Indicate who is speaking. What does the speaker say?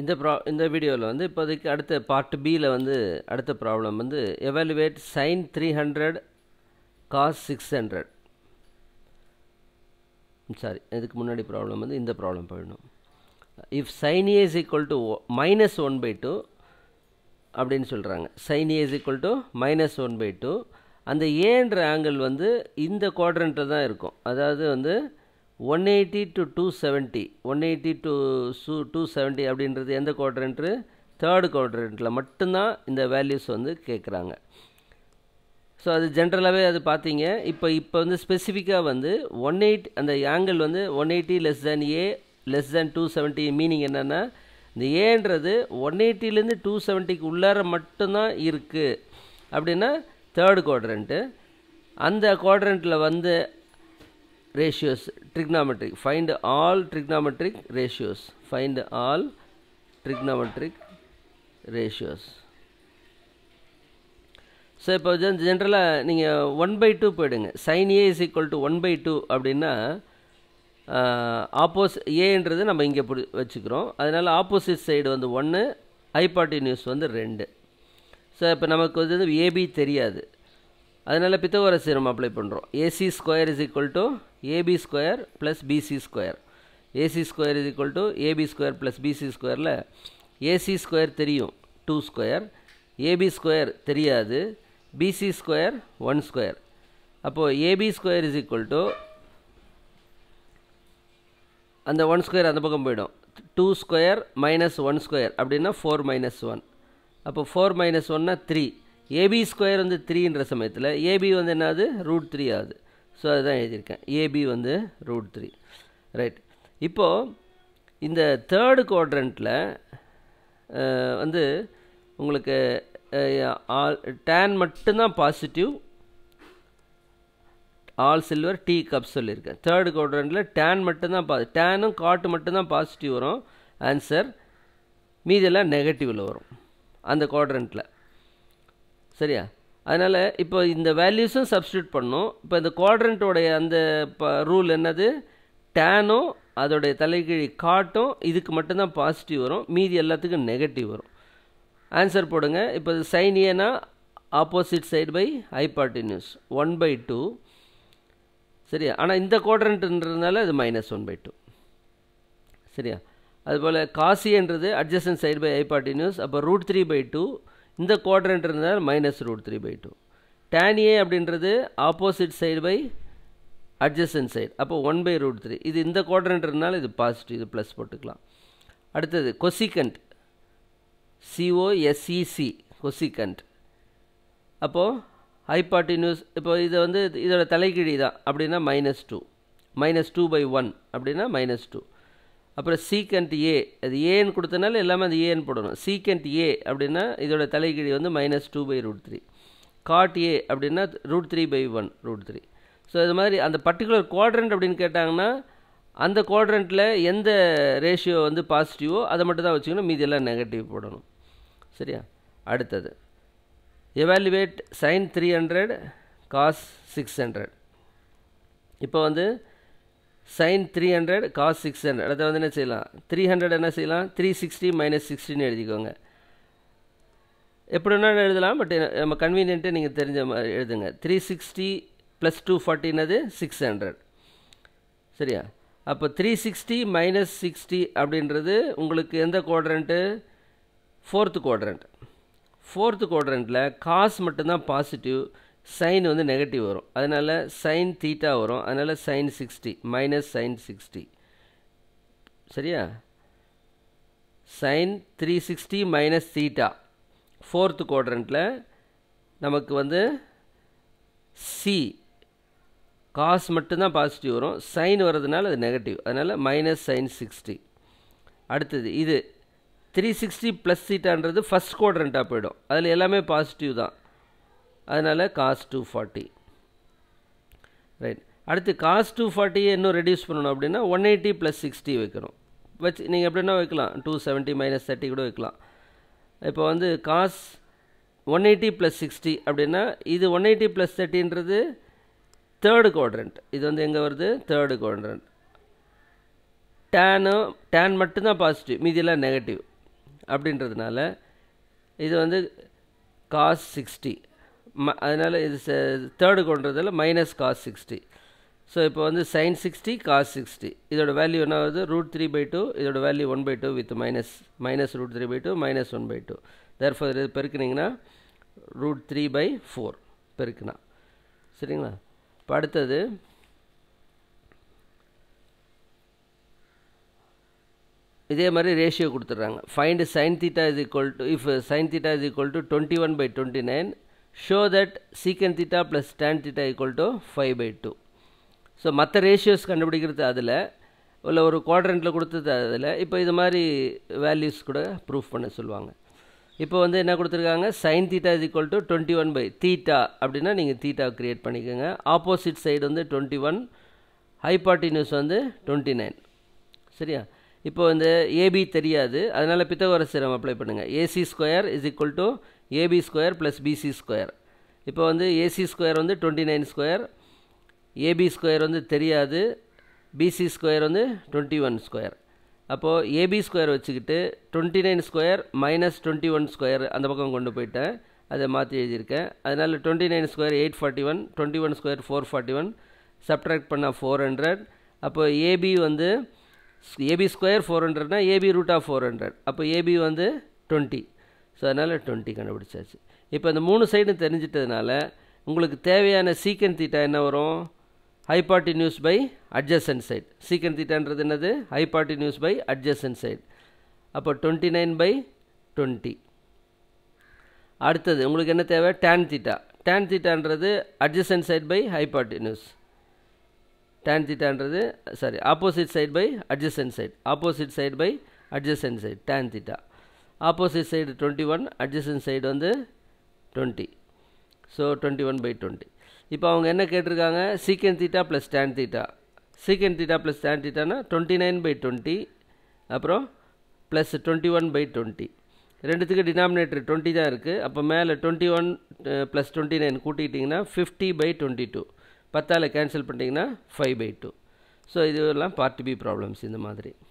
Speaker 1: இந்த ப்ரா இந்த வீடியோவில் வந்து இப்போதைக்கு அடுத்த பார்ட் பியில் வந்து அடுத்த ப்ராப்ளம் வந்து evaluate sine three hundred cos six hundred sorry இதுக்கு முன்னாடி ப்ராப்ளம் வந்து இந்த ப்ராப்ளம் போயிடணும் if sine A equal to minus one by two அப்படின்னு சொல்கிறாங்க sine A is equal to minus one by two அந்த ஏன்ற ஆங்கிள் வந்து இந்த குவாட்ரண்ட்டில் தான் இருக்கும் அதாவது வந்து one eighty to two seventy one eighty to சு டூ செவன்ட்டி அப்படின்றது எந்த குவாட்ரண்ட்டு தேர்டு குவாட்ரண்ட்டில் மட்டும்தான் இந்த வேல்யூஸ் வந்து கேட்குறாங்க ஸோ அது ஜென்ரலாகவே அது பார்த்தீங்க இப்போ இப்போ வந்து ஸ்பெசிஃபிக்காக வந்து ஒன் எயிட் அந்த ஆங்கிள் வந்து one eighty less than A less than two seventy meaning என்னென்னா இந்த ஏன்றது ஒன் எயிட்டிலேருந்து டூ செவன்ட்டிக்கு உள்ளார மட்டும்தான் இருக்குது அப்படின்னா தேர்டு குவாட்ரண்ட்டு அந்த குவாட்ரண்ட்டில் வந்து ratios trigonometric find all trigonometric ratios find all trigonometric ratios so இப்போ ஜென் ஜென்ரலாக நீங்கள் ஒன் பை டூ போயிடுங்க sine A is equal to one by two அப்படின்னா ஆப்போஸ் ஏன்றது நம்ம இங்கே பிடி வச்சுக்கிறோம் அதனால் ஆப்போசிட் சைடு வந்து ஒன்று நியூஸ் வந்து ரெண்டு ஸோ இப்போ நமக்கு வந்து ஏபி தெரியாது அதனால் பித்தகோரஸ் சீரம் அப்ளை பண்ணுறோம் AC square is equal to AB square plus BC square AC square is equal to AB square plus BC ஸ்கொயரில் ஏசி ஸ்கொயர் தெரியும் டூ ஸ்கொயர் ஏபி ஸ்கொயர் தெரியாது பிசி ஸ்கொயர் ஒன் ஸ்கொயர் அப்போது AB square is equal to அந்த one square அந்த பக்கம் போயிடும் two square minus one square அப்படின்னா four minus one அப்போ ஃபோர் மைனஸ் ஒன்னா த்ரீ ஏபி ஸ்கொயர் வந்து த்ரீன்ற சமயத்தில் ஏபி வந்து என்னது ரூட் த்ரீ ஆகுது ஸோ அதுதான் எழுதியிருக்கேன் ஏபி வந்து ரூட் த்ரீ ரைட் இப்போது இந்த தேர்டு குவாட்ரண்ட்டில் வந்து உங்களுக்கு ஆல் டேன் மட்டும்தான் positive all silver tea cup சொல்லியிருக்கேன் தேர்டு குவாட்ரண்ட்டில் டேன் மட்டும்தான் பா டேனும் காட்டு மட்டும்தான் பாசிட்டிவ் வரும் ஆன்சர் மீதெல்லாம் நெகட்டிவில் வரும் அந்த குவாட்ரண்ட்டில் சரியா அதனால் இப்போ இந்த வேல்யூஸும் சப்ஸ்டியூட் பண்ணும் இப்போ இந்த குவாட்ரண்ட்டோடைய அந்த ரூல் என்னது டேனும் அதோடைய தலைகீழி காட்டும் இதுக்கு மட்டும்தான் பாசிட்டிவ் வரும் மீதி எல்லாத்துக்கும் நெகட்டிவ் வரும் ஆன்சர் போடுங்க இப்போ சைன் ஏனா opposite side by news one by two சரியா ஆனால் இந்த குவாட்ரண்ட்டுன்றதுனால இது மைனஸ் ஒன் பை டூ சரியா அதுபோல் காசின்றது அட்ஜஸ்டன் சைடு பை நியூஸ் அப்போ ரூட் த்ரீ பை டூ இந்த குவாட்ரண்ட் இருந்தால் minus root three by two டேனியே அப்படின்றது opposite side by adjacent side அப்போ ஒன் பை ரூட் த்ரீ இது இந்த குவாட்ரண்ட் இருந்தால் இது பாசிட்டிவ் இது ப்ளஸ் போட்டுக்கலாம் அடுத்தது கொசிகண்ட் சிஓஎஸ்இசி கொசிகண்ட் அப்போது ஹைபாட்டினியூஸ் இப்போ இதை வந்து இதோட தலைகிழி தான் அப்படின்னா minus two minus two by one அப்படின்னா மைனஸ் டூ அப்புறம் சீக்கண்ட் ஏ அது ஏன்னு கொடுத்தனால எல்லாமே அது ஏன்னு போடணும் சீக்கண்ட் ஏ அப்படின்னா இதோட தலைகீழி வந்து minus two by root three cot A அப்படின்னா root three by one root three so இது மாதிரி அந்த பர்டிகுலர் குவாட்ரண்ட் அப்படின்னு கேட்டாங்கன்னா அந்த குவாட்ரண்ட்டில் எந்த ரேஷியோ வந்து பாசிட்டிவோ அதை மட்டும் தான் வச்சுக்கணும் மீதி எல்லாம் நெகட்டிவ் போடணும் சரியா அடுத்தது evaluate sine three hundred cos six hundred இப்போ வந்து sine three hundred cos six hundred அடுத்த வந்து என்ன செய்யலாம் த்ரீ ஹண்ட்ரட் என்ன செய்யலாம் த்ரீ சிக்ஸ்டி மைனஸ் சிக்ஸ்டின்னு எழுதிக்கோங்க எப்படின்னா எழுதலாம் பட் நம்ம கன்வீனியன்ட்டு நீங்கள் தெரிஞ்ச மாதிரி எழுதுங்க த்ரீ சிக்ஸ்டி ப்ளஸ் டூ ஃபார்ட்டினது சிக்ஸ் ஹண்ட்ரட் சரியா அப்போ த்ரீ சிக்ஸ்டி மைனஸ் சிக்ஸ்டி அப்படின்றது உங்களுக்கு எந்த குவாட்ரண்ட்டு ஃபோர்த்து குவாட்ரண்ட் ஃபோர்த்து குவாட்ரண்ட்டில் காஸ் மட்டும்தான் பாசிட்டிவ் சைன் வந்து நெகட்டிவ் வரும் அதனால் சைன் தீட்டா வரும் அதனால் sine sixty minus sine sixty சரியா sine three sixty minus theta fourth குவாட்ரண்ட்டில் நமக்கு வந்து சி காஸ் மட்டும்தான் பாசிட்டிவ் வரும் சைன் வர்றதுனால அது நெகட்டிவ் அதனால் மைனஸ் சைன் சிக்ஸ்டி அடுத்தது இது த்ரீ சிக்ஸ்டி ப்ளஸ் சீட்டான்றது ஃபஸ்ட் குவாட்ரண்ட்டாக போயிடும் அதில் எல்லாமே பாசிட்டிவ் தான் அதனால் காஸ் டூ ஃபார்ட்டி ரைட் அடுத்து காஸ் டூ ஃபார்ட்டியை இன்னும் ரெடியூஸ் பண்ணணும் அப்படின்னா ஒன் எயிட்டி ப்ளஸ் சிக்ஸ்டி வைக்கணும் வச்சு நீங்கள் எப்படின்னா வைக்கலாம் டூ செவன்ட்டி மைனஸ் தேர்ட்டி கூட வைக்கலாம் இப்போ வந்து cos one eighty plus sixty அப்படின்னா இது ஒன் எயிட்டி ப்ளஸ் தேர்ட்டின்றது தேர்டு குவாட்ரண்ட் இது வந்து எங்கே வருது தேர்டு குவாட்ரண்ட் டேனு டேன் மட்டும்தான் பாசிட்டிவ் மீதியெல்லாம் நெகட்டிவ் அப்படின்றதுனால இது வந்து காஸ் சிக்ஸ்டி ம அதனால் இது தேர்டு கொண்டதில் மைனஸ் காஸ் சிக்ஸ்டி ஸோ இப்போ வந்து சைன் சிக்ஸ்டி காஸ் சிக்ஸ்டி இதோட வேல்யூ என்ன ஆகுது ரூட் த்ரீ பை டூ இதோட value one by two with minus minus root three by two minus one by two therefore இது பெருக்குனிங்கன்னா ரூட் த்ரீ பை ஃபோர் பெருக்குனா சரிங்களா இப்போ அடுத்தது இதே மாதிரி ரேஷியோ கொடுத்துட்றாங்க find sine theta is equal to if sine theta is equal to twenty one by twenty nine show that secant theta plus tan theta equal to 5 by 2 so மற்ற ratios கண்டுபிடிக்கிறது அதில் உள்ள ஒரு quadrantல கொடுத்தது அதில் இப்போ இது மாதிரி வேல்யூஸ் கூட ப்ரூஃப் பண்ண சொல்லுவாங்க இப்போ வந்து என்ன கொடுத்துருக்காங்க sin theta is equal to 21 one by theta அப்படின்னா நீங்கள் தீட்டா க்ரியேட் பண்ணிக்கோங்க ஆப்போசிட் சைடு வந்து 21 ஒன் வந்து டுவெண்ட்டி நைன் சரியா இப்போ வந்து ஏபி தெரியாது அதனால் பித்தகோர சிரம் அப்ளை பண்ணுங்கள் AC square is equal to AB square plus BC square இப்போ வந்து ஏசி ஸ்கொயர் வந்து twenty nine square AB square வந்து தெரியாது பிசி ஸ்கொயர் வந்து டுவெண்ட்டி ஒன் ஸ்கொயர் அப்போது ஏபி ஸ்கொயர் வச்சுக்கிட்டு twenty nine square minus twenty one square அந்த பக்கம் கொண்டு போயிட்டேன் அதை மாற்றி எழுதியிருக்கேன் அதனால் twenty nine square eight forty one twenty one square four forty one subtract பண்ணால் ஃபோர் ஹண்ட்ரட் அப்போ ஏபி வந்து ஏபி ஸ்கொயர் ஃபோர் ஹண்ட்ரட்னா AB root of four hundred அப்போ ஏபி வந்து டுவெண்ட்டி ஸோ அதனால் டுவெண்ட்டி கண்டுபிடிச்சாச்சு இப்போ இந்த மூணு சைடும் தெரிஞ்சிட்டதுனால உங்களுக்கு தேவையான சீக்கன் தீட்டா என்ன வரும் hypotenuse by adjacent side secant தீட்டான்றது என்னது hypotenuse by adjacent side அப்போ டுவெண்ட்டி நைன் பை டுவெண்ட்டி அடுத்தது உங்களுக்கு என்ன தேவை டேன் தீட்டா டேன் தீட்டான்றது adjacent side by hypotenuse tan தீட்டான்றது sorry opposite side by adjacent side opposite side by adjacent side tan theta opposite side twenty one adjacent side வந்து twenty so twenty one by twenty இப்போ அவங்க என்ன கேட்டிருக்காங்க secant theta plus tan theta secant theta plus tan தீட்டானா twenty nine by twenty அப்புறம் plus twenty one by twenty ரெண்டுத்துக்கு denominator twenty தான் இருக்குது அப்போ மேலே twenty one plus twenty nine கூட்டிக்கிட்டிங்கன்னா ஃபிஃப்டி பை டுவெண்ட்டி டூ பத்தால் கேன்சல் பண்ணிட்டிங்கன்னா ஃபைவ் பை டூ ஸோ இது எல்லாம் பார்ட் பி ப்ராப்ளம்ஸ் இந்த மாதிரி